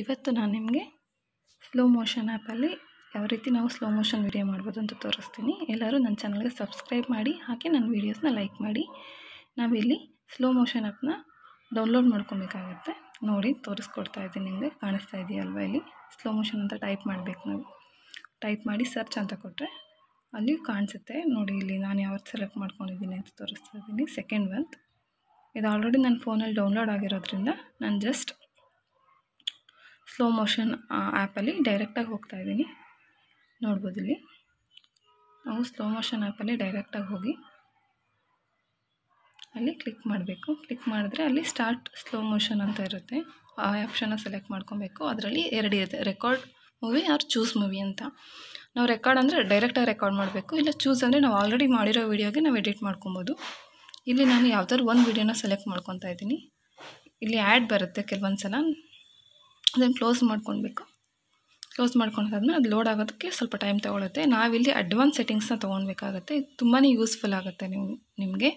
ಇವತ್ತು ನಾನು ನಿಮಗೆ ಸ್ಲೋ ಮೋಷನ್ ಆ್ಯಪಲ್ಲಿ ಯಾವ ರೀತಿ ನಾವು ಸ್ಲೋ ಮೋಷನ್ ವಿಡಿಯೋ ಮಾಡ್ಬೋದು ಅಂತ ತೋರಿಸ್ತೀನಿ ಎಲ್ಲರೂ ನನ್ನ ಚಾನಲ್ಗೆ ಸಬ್ಸ್ಕ್ರೈಬ್ ಮಾಡಿ ಹಾಕಿ ನನ್ನ ವೀಡಿಯೋಸ್ನ ಲೈಕ್ ಮಾಡಿ ನಾವಿಲ್ಲಿ ಸ್ಲೋ ಮೋಷನ್ ಆ್ಯಪ್ನ ಡೌನ್ಲೋಡ್ ಮಾಡ್ಕೊಬೇಕಾಗುತ್ತೆ ನೋಡಿ ತೋರಿಸ್ಕೊಡ್ತಾ ಇದ್ದೀನಿ ನಿಮಗೆ ಕಾಣಿಸ್ತಾ ಇದೆಯಲ್ವ ಇಲ್ಲಿ ಸ್ಲೋ ಮೋಷನ್ ಅಂತ ಟೈಪ್ ಮಾಡಬೇಕು ನಾವು ಟೈಪ್ ಮಾಡಿ ಸರ್ಚ್ ಅಂತ ಕೊಟ್ಟರೆ ಅಲ್ಲಿ ಕಾಣಿಸುತ್ತೆ ನೋಡಿ ಇಲ್ಲಿ ನಾನು ಯಾವ್ದು ಸೆಲೆಕ್ಟ್ ಮಾಡ್ಕೊಂಡಿದ್ದೀನಿ ಅಂತ ತೋರಿಸ್ತಾ ಇದ್ದೀನಿ ಸೆಕೆಂಡ್ ಮಂತ್ ಇದು ಆಲ್ರೆಡಿ ನನ್ನ ಫೋನಲ್ಲಿ ಡೌನ್ಲೋಡ್ ಆಗಿರೋದ್ರಿಂದ ನಾನು ಜಸ್ಟ್ ಸ್ಲೋ ಮೋಷನ್ ಆ್ಯಪಲ್ಲಿ ಡೈರೆಕ್ಟಾಗಿ ಇದ್ದೀನಿ ನೋಡ್ಬೋದು ಇಲ್ಲಿ ನಾವು ಸ್ಲೋ ಮೋಷನ್ ಆ್ಯಪಲ್ಲಿ ಡೈರೆಕ್ಟಾಗಿ ಹೋಗಿ ಅಲ್ಲಿ ಕ್ಲಿಕ್ ಮಾಡಬೇಕು ಕ್ಲಿಕ್ ಮಾಡಿದ್ರೆ ಅಲ್ಲಿ ಸ್ಟಾರ್ಟ್ ಸ್ಲೋ ಮೋಷನ್ ಅಂತ ಇರುತ್ತೆ ಆ ಆಪ್ಷನ್ನ ಸೆಲೆಕ್ಟ್ ಮಾಡ್ಕೊಬೇಕು ಅದರಲ್ಲಿ ಎರಡು ಇರುತ್ತೆ record movie or choose movie ಅಂತ ನಾವು ರೆಕಾರ್ಡ್ ಅಂದರೆ ಡೈರೆಕ್ಟಾಗಿ ರೆಕಾರ್ಡ್ ಮಾಡಬೇಕು ಇಲ್ಲ ಚೂಸ್ ಅಂದರೆ ನಾವು ಆಲ್ರೆಡಿ ಮಾಡಿರೋ ವೀಡಿಯೋಗೆ ನಾವು ಎಡಿಟ್ ಮಾಡ್ಕೊಬೋದು ಇಲ್ಲಿ ನಾನು ಯಾವ್ದಾದ್ರು ಒಂದು ವೀಡಿಯೋನ ಸೆಲೆಕ್ಟ್ ಮಾಡ್ಕೊತಾ ಇದ್ದೀನಿ ಇಲ್ಲಿ ಆ್ಯಡ್ ಬರುತ್ತೆ ಕೆಲವೊಂದು ಸಲ ಅದನ್ನು ಕ್ಲೋಸ್ ಮಾಡ್ಕೊಳ್ಬೇಕು ಕ್ಲೋಸ್ ಮಾಡ್ಕೊಂಡಾದ್ಮೇಲೆ ಅದು ಲೋಡ್ ಆಗೋದಕ್ಕೆ ಸ್ವಲ್ಪ ಟೈಮ್ ತೊಗೊಳುತ್ತೆ ನಾವಿಲ್ಲಿ ಅಡ್ವಾನ್ಸ್ ಸೆಟ್ಟಿಂಗ್ಸ್ನ ತೊಗೊಳ್ಬೇಕಾಗತ್ತೆ ತುಂಬಾ ಯೂಸ್ಫುಲ್ ಆಗುತ್ತೆ ನಿಮಗೆ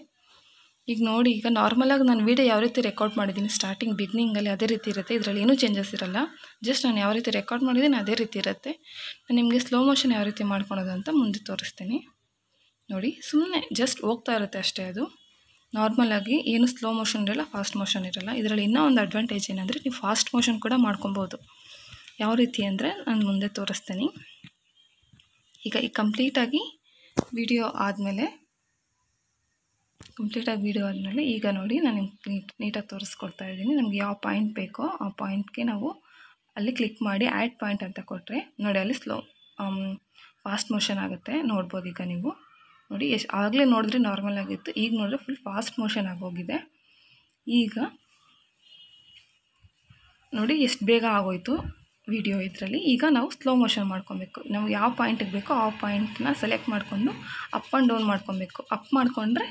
ಈಗ ನೋಡಿ ಈಗ ನಾರ್ಮಲಾಗಿ ನಾನು ವೀಡಿಯೋ ಯಾವ ರೀತಿ ರೆಕಾರ್ಡ್ ಮಾಡಿದ್ದೀನಿ ಸ್ಟಾರ್ಟಿಂಗ್ ಬಿಗ್ನಿಂಗಲ್ಲಿ ಅದೇ ರೀತಿ ಇರುತ್ತೆ ಇದರಲ್ಲಿ ಏನೂ ಚೇಂಜಸ್ ಇರಲ್ಲ ಜಸ್ಟ್ ನಾನು ಯಾವ ರೀತಿ ರೆಕಾರ್ಡ್ ಮಾಡಿದ್ದೀನಿ ಅದೇ ರೀತಿ ಇರುತ್ತೆ ನಾನು ನಿಮಗೆ ಸ್ಲೋ ಮೋಷನ್ ಯಾವ ರೀತಿ ಮಾಡ್ಕೊಳೋದು ಅಂತ ಮುಂದೆ ತೋರಿಸ್ತೀನಿ ನೋಡಿ ಸುಮ್ಮನೆ ಜಸ್ಟ್ ಹೋಗ್ತಾ ಇರುತ್ತೆ ಅಷ್ಟೇ ಅದು ನಾರ್ಮಲಾಗಿ ಏನು ಸ್ಲೋ ಮೋಷನ್ ಇರಲ್ಲ ಫಾಸ್ಟ್ ಮೋಷನ್ ಇರಲ್ಲ ಇದರಲ್ಲಿ ಇನ್ನೂ ಒಂದು ಅಡ್ವಾಂಟೇಜ್ ಏನಂದರೆ ನೀವು ಫಾಸ್ಟ್ ಮೋಷನ್ ಕೂಡ ಮಾಡ್ಕೊಬೋದು ಯಾವ ರೀತಿ ಅಂದರೆ ನಾನು ಮುಂದೆ ತೋರಿಸ್ತೀನಿ ಈಗ ಈ ಕಂಪ್ಲೀಟಾಗಿ ವಿಡಿಯೋ ಆದಮೇಲೆ ಕಂಪ್ಲೀಟಾಗಿ ವಿಡಿಯೋ ಆದಮೇಲೆ ಈಗ ನೋಡಿ ನಾನು ನಿಮ್ಗೆ ನೀಟಾಗಿ ತೋರಿಸ್ಕೊಡ್ತಾ ಇದ್ದೀನಿ ನಮ್ಗೆ ಯಾವ ಪಾಯಿಂಟ್ ಬೇಕೋ ಆ ಪಾಯಿಂಟ್ಗೆ ನಾವು ಅಲ್ಲಿ ಕ್ಲಿಕ್ ಮಾಡಿ ಆ್ಯಡ್ ಪಾಯಿಂಟ್ ಅಂತ ಕೊಟ್ಟರೆ ನೋಡಿ ಅಲ್ಲಿ ಸ್ಲೋ ಫಾಸ್ಟ್ ಮೋಷನ್ ಆಗುತ್ತೆ ನೋಡ್ಬೋದು ಈಗ ನೀವು ನೋಡಿ ಎಷ್ಟು ಆಗಲೇ ನೋಡಿದ್ರೆ ನಾರ್ಮಲ್ ಆಗಿತ್ತು ಈಗ ನೋಡಿದ್ರೆ ಫುಲ್ ಫಾಸ್ಟ್ ಮೋಷನ್ ಆಗೋಗಿದೆ ಈಗ ನೋಡಿ ಎಷ್ಟು ಬೇಗ ಆಗೋಯಿತು ವಿಡಿಯೋ ಇದರಲ್ಲಿ ಈಗ ನಾವು ಸ್ಲೋ ಮೋಷನ್ ಮಾಡ್ಕೊಬೇಕು ನಾವು ಯಾವ ಪಾಯಿಂಟಿಗೆ ಬೇಕೋ ಆ ಪಾಯಿಂಟ್ನ ಸೆಲೆಕ್ಟ್ ಮಾಡಿಕೊಂಡು ಅಪ್ ಆ್ಯಂಡ್ ಡೌನ್ ಮಾಡ್ಕೊಬೇಕು ಅಪ್ ಮಾಡಿಕೊಂಡ್ರೆ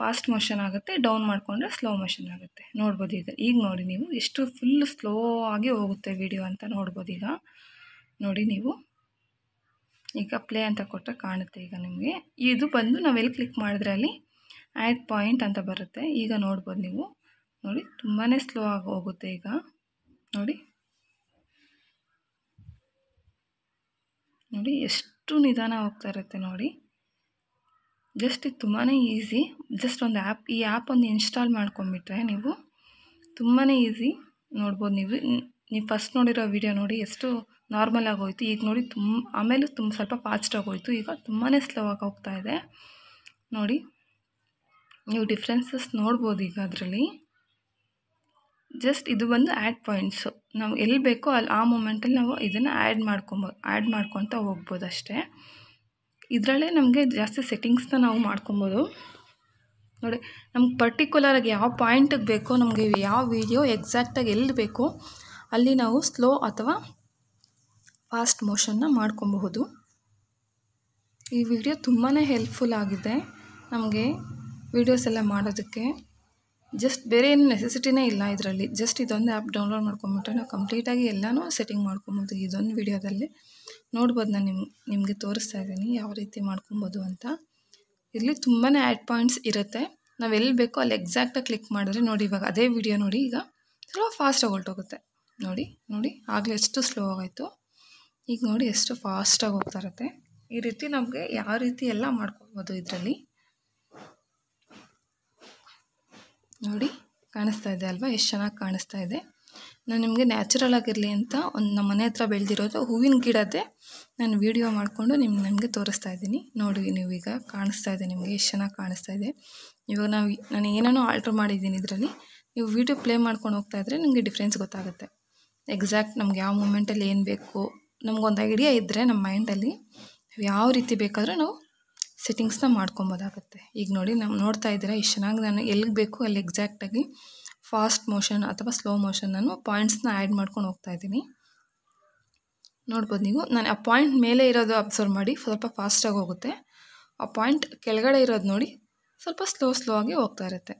ಫಾಸ್ಟ್ ಮೋಷನ್ ಆಗುತ್ತೆ ಡೌನ್ ಮಾಡಿಕೊಂಡ್ರೆ ಸ್ಲೋ ಮೋಷನ್ ಆಗುತ್ತೆ ನೋಡ್ಬೋದು ಈಗ ಈಗ ನೋಡಿ ನೀವು ಎಷ್ಟು ಫುಲ್ ಸ್ಲೋ ಆಗಿ ಹೋಗುತ್ತೆ ವಿಡಿಯೋ ಅಂತ ನೋಡ್ಬೋದು ಈಗ ನೋಡಿ ನೀವು ಈಗ ಪ್ಲೇ ಅಂತ ಕೊಟ್ಟರೆ ಕಾಣುತ್ತೆ ಈಗ ನಿಮಗೆ ಇದು ಬಂದು ನಾವು ಎಲ್ಲಿ ಕ್ಲಿಕ್ ಮಾಡಿದ್ರೆ ಅಲ್ಲಿ ಆ್ಯಡ್ ಪಾಯಿಂಟ್ ಅಂತ ಬರುತ್ತೆ ಈಗ ನೋಡ್ಬೋದು ನೀವು ನೋಡಿ ತುಂಬಾ ಸ್ಲೋ ಆಗಿ ಹೋಗುತ್ತೆ ಈಗ ನೋಡಿ ನೋಡಿ ಎಷ್ಟು ನಿಧಾನ ಹೋಗ್ತಾ ಇರುತ್ತೆ ನೋಡಿ ಜಸ್ಟ್ ಇದು ತುಂಬಾ ಈಸಿ ಜಸ್ಟ್ ಒಂದು ಆ್ಯಪ್ ಈ ಆ್ಯಪ್ ಒಂದು ಇನ್ಸ್ಟಾಲ್ ಮಾಡ್ಕೊಂಬಿಟ್ರೆ ನೀವು ತುಂಬಾ ಈಸಿ ನೋಡ್ಬೋದು ನೀವು ನೀವು ಫಸ್ಟ್ ನೋಡಿರೋ ವೀಡಿಯೋ ನೋಡಿ ಎಷ್ಟು ನಾರ್ಮಲ್ ಆಗೋಯಿತು ಈಗ ನೋಡಿ ತುಂಬ ಆಮೇಲೆ ತುಂಬ ಸ್ವಲ್ಪ ಫಾಸ್ಟ್ ಆಗೋಯಿತು ಈಗ ತುಂಬಾ ಸ್ಲೋ ಆಗಿ ಹೋಗ್ತಾ ಇದೆ ನೋಡಿ ನೀವು ಡಿಫ್ರೆನ್ಸಸ್ ನೋಡ್ಬೋದು ಈಗ ಅದರಲ್ಲಿ ಜಸ್ಟ್ ಇದು ಬಂದು ಆ್ಯಡ್ ಪಾಯಿಂಟ್ಸು ನಾವು ಎಲ್ಲಿ ಬೇಕೋ ಅಲ್ಲಿ ಆ ಮೂಮೆಂಟಲ್ಲಿ ನಾವು ಇದನ್ನು ಆ್ಯಡ್ ಮಾಡ್ಕೊಬೋದು ಆ್ಯಡ್ ಮಾಡ್ಕೊತ ಹೋಗ್ಬೋದು ಅಷ್ಟೇ ಇದರಲ್ಲೇ ನಮಗೆ ಜಾಸ್ತಿ ಸೆಟ್ಟಿಂಗ್ಸ್ನ ನಾವು ಮಾಡ್ಕೊಬೋದು ನೋಡಿ ನಮ್ಗೆ ಪರ್ಟಿಕ್ಯುಲರಾಗಿ ಯಾವ ಪಾಯಿಂಟಿಗೆ ಬೇಕೋ ನಮಗೆ ಯಾವ ವಿಡಿಯೋ ಎಕ್ಸಾಕ್ಟಾಗಿ ಎಲ್ಲಿ ಬೇಕೋ ಅಲ್ಲಿ ನಾವು ಸ್ಲೋ ಅಥವಾ ಫಾಸ್ಟ್ ಮೋಷನ್ನ ಮಾಡ್ಕೊಬಹುದು ಈ ವಿಡಿಯೋ ತುಂಬಾ ಹೆಲ್ಪ್ಫುಲ್ ಆಗಿದೆ ನಮಗೆ ವಿಡಿಯೋಸ್ ಎಲ್ಲ ಮಾಡೋದಕ್ಕೆ ಜಸ್ಟ್ ಬೇರೆ ಏನು ನೆಸೆಸಿಟಿನೇ ಇಲ್ಲ ಇದರಲ್ಲಿ ಜಸ್ಟ್ ಇದೊಂದು ಆ್ಯಪ್ ಡೌನ್ಲೋಡ್ ಮಾಡ್ಕೊಂಬಿಟ್ರೆ ನಾವು ಕಂಪ್ಲೀಟಾಗಿ ಎಲ್ಲನೂ ಸೆಟ್ಟಿಂಗ್ ಮಾಡ್ಕೊಬೋದು ಇದೊಂದು ವಿಡಿಯೋದಲ್ಲಿ ನೋಡ್ಬೋದು ನಾನು ನಿಮ್ಗೆ ನಿಮಗೆ ತೋರಿಸ್ತಾ ಇದ್ದೀನಿ ಯಾವ ರೀತಿ ಮಾಡ್ಕೊಬೋದು ಅಂತ ಇಲ್ಲಿ ತುಂಬಾ ಆ್ಯಡ್ ಪಾಯಿಂಟ್ಸ್ ಇರುತ್ತೆ ನಾವು ಎಲ್ಲಿ ಬೇಕೋ ಅಲ್ಲಿ ಎಕ್ಸಾಕ್ಟಾಗಿ ಕ್ಲಿಕ್ ಮಾಡಿದ್ರೆ ನೋಡಿ ಇವಾಗ ಅದೇ ವಿಡಿಯೋ ನೋಡಿ ಈಗ ಸ್ವಲ್ಪ ಫಾಸ್ಟಾಗಿ ಹೊಲ್ಟೋಗುತ್ತೆ ನೋಡಿ ನೋಡಿ ಆಗಲೇ ಎಷ್ಟು ಸ್ಲೋ ಆಗಾಯಿತು ಈಗ ನೋಡಿ ಎಷ್ಟು ಫಾಸ್ಟಾಗಿ ಹೋಗ್ತಾ ಇರುತ್ತೆ ಈ ರೀತಿ ನಮಗೆ ಯಾವ ರೀತಿ ಎಲ್ಲ ಮಾಡ್ಕೊಬೋದು ಇದರಲ್ಲಿ ನೋಡಿ ಕಾಣಿಸ್ತಾ ಇದೆ ಅಲ್ವಾ ಎಷ್ಟು ಚೆನ್ನಾಗಿ ಕಾಣಿಸ್ತಾ ಇದೆ ನಾನು ನಿಮಗೆ ನ್ಯಾಚುರಲ್ ಆಗಿರಲಿ ಅಂತ ಒಂದು ನಮ್ಮ ಮನೆ ಹತ್ರ ಬೆಳೆದಿರೋದು ಹೂವಿನ ಗಿಡದ್ದೇ ನಾನು ವೀಡಿಯೋ ಮಾಡಿಕೊಂಡು ನಿಮ್ಗೆ ನನಗೆ ತೋರಿಸ್ತಾ ಇದ್ದೀನಿ ನೋಡಿ ನೀವೀಗ ಕಾಣಿಸ್ತಾ ಇದೆ ನಿಮಗೆ ಎಷ್ಟು ಚೆನ್ನಾಗಿ ಕಾಣಿಸ್ತಾ ಇದೆ ಇವಾಗ ನಾವು ನಾನು ಏನೇನೋ ಆಲ್ಟ್ರ್ ಮಾಡಿದ್ದೀನಿ ಇದರಲ್ಲಿ ನೀವು ವೀಡಿಯೋ ಪ್ಲೇ ಮಾಡ್ಕೊಂಡು ಹೋಗ್ತಾ ಇದ್ರೆ ನಿಮಗೆ ಡಿಫ್ರೆನ್ಸ್ ಗೊತ್ತಾಗುತ್ತೆ ಎಕ್ಸಾಕ್ಟ್ ನಮ್ಗೆ ಯಾವ ಮೂಮೆಂಟಲ್ಲಿ ಏನು ಬೇಕು ನಮಗೊಂದು ಐಡಿಯಾ ಇದ್ದರೆ ನಮ್ಮ ಮೈಂಡಲ್ಲಿ ಯಾವ ರೀತಿ ಬೇಕಾದರೂ ನಾವು ಸೆಟ್ಟಿಂಗ್ಸ್ನ ಮಾಡ್ಕೊಬೋದಾಗುತ್ತೆ ಈಗ ನೋಡಿ ನಾವು ನೋಡ್ತಾ ಇದ್ದೀರಾ ಇಷ್ಟು ಚೆನ್ನಾಗಿ ನಾನು ಎಲ್ಲಿಗೆ ಬೇಕು ಅಲ್ಲಿ ಎಕ್ಸಾಕ್ಟಾಗಿ ಫಾಸ್ಟ್ ಮೋಷನ್ ಅಥವಾ ಸ್ಲೋ ಮೋಷನ್ ನಾನು ಪಾಯಿಂಟ್ಸ್ನ ಆ್ಯಡ್ ಮಾಡ್ಕೊಂಡು ಹೋಗ್ತಾ ಇದ್ದೀನಿ ನೋಡ್ಬೋದು ನೀವು ನಾನು ಆ ಪಾಯಿಂಟ್ ಮೇಲೆ ಇರೋದು ಅಬ್ಸರ್ವ್ ಮಾಡಿ ಸ್ವಲ್ಪ ಫಾಸ್ಟಾಗಿ ಹೋಗುತ್ತೆ ಆ ಪಾಯಿಂಟ್ ಕೆಳಗಡೆ ಇರೋದು ನೋಡಿ ಸ್ವಲ್ಪ ಸ್ಲೋ ಸ್ಲೋ ಆಗಿ ಹೋಗ್ತಾ ಇರುತ್ತೆ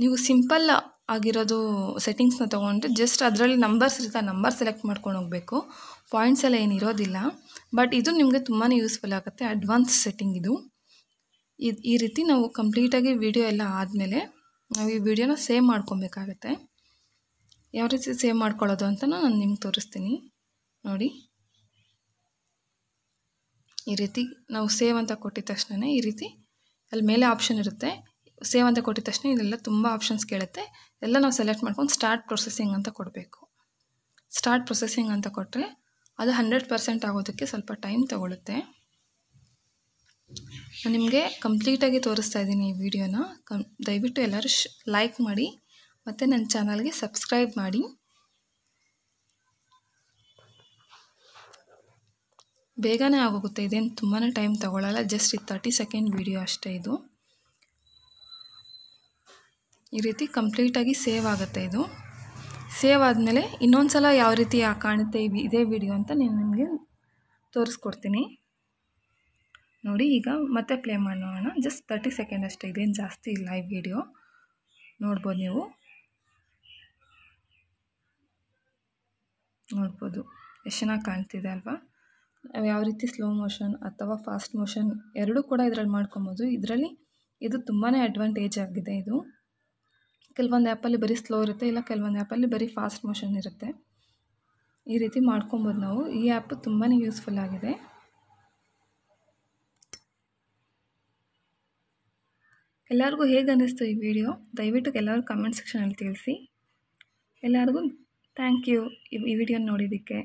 ನೀವು ಸಿಂಪಲ್ ಆಗಿರೋದು ಸೆಟ್ಟಿಂಗ್ಸ್ನ ತೊಗೊಂಡು ಜಸ್ಟ್ ಅದರಲ್ಲಿ ನಂಬರ್ಸ್ ಇರುತ್ತೆ ಆ ನಂಬರ್ ಸೆಲೆಕ್ಟ್ ಮಾಡ್ಕೊಂಡು ಹೋಗಬೇಕು ಪಾಯಿಂಟ್ಸ್ ಎಲ್ಲ ಏನು ಇರೋದಿಲ್ಲ ಬಟ್ ಇದು ನಿಮಗೆ ತುಂಬಾ ಯೂಸ್ಫುಲ್ ಆಗುತ್ತೆ ಅಡ್ವಾನ್ಸ್ ಸೆಟ್ಟಿಂಗ್ ಇದು ಇದು ಈ ರೀತಿ ನಾವು ಕಂಪ್ಲೀಟಾಗಿ ವಿಡಿಯೋ ಎಲ್ಲ ಆದಮೇಲೆ ನಾವು ಈ ವಿಡಿಯೋನ ಸೇವ್ ಮಾಡ್ಕೊಬೇಕಾಗತ್ತೆ ಯಾವ ರೀತಿ ಸೇವ್ ಮಾಡ್ಕೊಳ್ಳೋದು ಅಂತ ನಾನು ನಿಮ್ಗೆ ತೋರಿಸ್ತೀನಿ ನೋಡಿ ಈ ರೀತಿ ನಾವು ಸೇವ್ ಅಂತ ಕೊಟ್ಟಿದ ತಕ್ಷಣ ಈ ರೀತಿ ಅಲ್ಲಿ ಮೇಲೆ ಆಪ್ಷನ್ ಇರುತ್ತೆ ಸೇವ್ ಅಂತ ಕೊಟ್ಟಿದ ತಕ್ಷಣ ಇದೆಲ್ಲ ತುಂಬ ಆಪ್ಷನ್ಸ್ ಕೇಳುತ್ತೆ ಎಲ್ಲ ನಾವು ಸೆಲೆಕ್ಟ್ ಮಾಡ್ಕೊಂಡು ಸ್ಟಾರ್ಟ್ ಪ್ರೊಸೆಸಿಂಗ್ ಅಂತ ಕೊಡಬೇಕು ಸ್ಟಾರ್ಟ್ ಪ್ರೊಸೆಸಿಂಗ್ ಅಂತ ಕೊಟ್ಟರೆ ಅದು ಹಂಡ್ರೆಡ್ ಪರ್ಸೆಂಟ್ ಆಗೋದಕ್ಕೆ ಸ್ವಲ್ಪ ಟೈಮ್ ತಗೊಳುತ್ತೆ ನಾನು ನಿಮಗೆ ಕಂಪ್ಲೀಟಾಗಿ ತೋರಿಸ್ತಾ ಇದ್ದೀನಿ ಈ ವಿಡಿಯೋನ ಕಂ ದಯವಿಟ್ಟು ಎಲ್ಲರೂ ಶ್ ಲೈಕ್ ಮಾಡಿ ಮತ್ತು ನನ್ನ ಚಾನಲ್ಗೆ ಸಬ್ಸ್ಕ್ರೈಬ್ ಮಾಡಿ ಬೇಗನೆ ಆಗೋಗುತ್ತೆ ಇದೇನು ತುಂಬಾ ಟೈಮ್ ತಗೊಳ್ಳಲ್ಲ ಜಸ್ಟ್ ಈ ತರ್ಟಿ ಸೆಕೆಂಡ್ ವಿಡಿಯೋ ಅಷ್ಟೇ ಇದು ಈ ರೀತಿ ಕಂಪ್ಲೀಟಾಗಿ ಸೇವ್ ಆಗುತ್ತೆ ಇದು ಸೇವ್ ಆದಮೇಲೆ ಇನ್ನೊಂದು ಸಲ ಯಾವ ರೀತಿ ಕಾಣುತ್ತೆ ಇದೇ ವಿಡಿಯೋ ಅಂತ ನೀನು ನಿಮಗೆ ತೋರಿಸ್ಕೊಡ್ತೀನಿ ನೋಡಿ ಈಗ ಮತ್ತೆ ಪ್ಲೇ ಮಾಡೋಣ ಜಸ್ಟ್ ತರ್ಟಿ ಸೆಕೆಂಡ್ ಅಷ್ಟೇ ಇದೇನು ಜಾಸ್ತಿ ಇಲ್ಲ ಈ ವಿಡಿಯೋ ನೋಡ್ಬೋದು ನೀವು ನೋಡ್ಬೋದು ಎಷ್ಟು ಚೆನ್ನಾಗಿ ಕಾಣ್ತಿದೆ ಅಲ್ವಾ ನಾವು ಯಾವ ರೀತಿ ಸ್ಲೋ ಮೋಷನ್ ಅಥವಾ ಫಾಸ್ಟ್ ಮೋಷನ್ ಎರಡೂ ಕೂಡ ಇದರಲ್ಲಿ ಮಾಡ್ಕೊಬೋದು ಇದರಲ್ಲಿ ಇದು ತುಂಬಾ ಅಡ್ವಾಂಟೇಜ್ ಆಗಿದೆ ಇದು ಕೆಲವೊಂದು ಆ್ಯಪಲ್ಲಿ ಬರೀ ಸ್ಲೋ ಇರುತ್ತೆ ಇಲ್ಲ ಕೆಲವೊಂದು ಆ್ಯಪಲ್ಲಿ ಬರೀ ಫಾಸ್ಟ್ ಮೋಷನ್ ಇರುತ್ತೆ ಈ ರೀತಿ ಮಾಡ್ಕೊಬೋದು ನಾವು ಈ ಆ್ಯಪ್ ತುಂಬಾ ಯೂಸ್ಫುಲ್ ಆಗಿದೆ ಎಲ್ಲರಿಗೂ ಹೇಗೆ ಅನ್ನಿಸ್ತು ಈ ವಿಡಿಯೋ ದಯವಿಟ್ಟು ಎಲ್ಲರೂ ಕಮೆಂಟ್ ಸೆಕ್ಷನಲ್ಲಿ ತಿಳಿಸಿ ಎಲ್ಲರಿಗೂ ಥ್ಯಾಂಕ್ ಯು ಈ ವಿಡಿಯೋ ನೋಡಿದ್ದಕ್ಕೆ